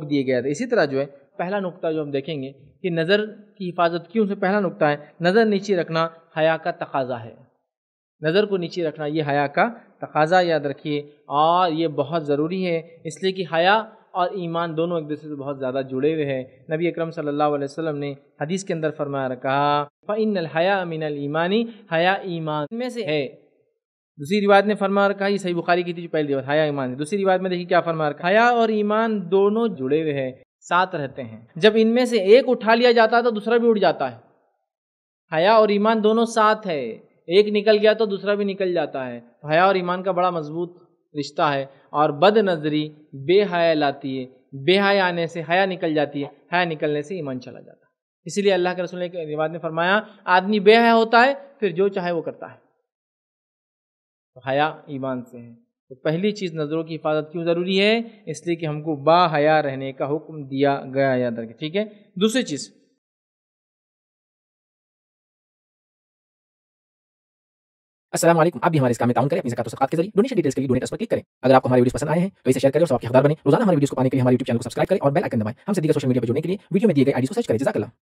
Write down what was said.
दिए गया था इसी तरह जो है पहला नुकता जो हम देखेंगे कि नज़र की हिफाजत क्यों से पहला नुकता है नज़र नीचे रखना हया का तकाजा है नज़र को नीचे रखना ये हया का तकाजा याद रखिए और ये बहुत ज़रूरी है इसलिए कि हया और ईमान दोनों एक दूसरे से बहुत ज़्यादा जुड़े हुए हैं नबी अकरम सल्लल्लाहु अलैहि ने हदीस के अंदर फरमाया रखा फ़ैन हया मिनल ईमानी हया ईमान में से है दूसरी रिवाज ने फरमा रखा ये सही बुखारी की थी जो पहली रिवाज हया ईमान दूसरी रिवाज में देखिए क्या फरमा रखा हया और ईमान दोनों जुड़े हुए हैं साथ रहते हैं जब इनमें से एक उठा लिया जाता है तो दूसरा भी उठ जाता है हया और ईमान दोनों साथ है एक निकल गया तो दूसरा भी निकल जाता है तो हया और ईमान का बड़ा मजबूत रिश्ता है और बद नजरी बेहया लाती है बेहया आने से हया निकल जाती है हया निकलने से ईमान चला जाता है इसीलिए अल्लाह के रसूल ने रिवाज ने फरमाया आदमी बेहया होता है फिर जो चाहे वो करता है तो हया ईमान से है तो पहली चीज़ नज़रों की हिफाजत क्यों ज़रूरी है इसलिए कि हमको बा हया रहने का हुक्म दिया गया याद रखें ठीक है दूसरी चीज़ असलम आप भी हमारे इस काम में ताउन करें अपनी जकात के जरिए डोनेशन डिटेल्स के लिए डोनेट पर क्लिक करें अगर आपको हमारी वीडियो पसंद आए हैं तो इसे शेयर करें और आपके हकदार बने रोजाना हमारे वीडियो को पाने के लिए हमारे यूट्यूब चैनल को सब्सक्राइब करें और बेल आइकन दबाएं हमसे दीगर सोशल मीडिया पर जुड़ने के लिए वीडियो में दिए गए आईडी को सर्च करें जजाकला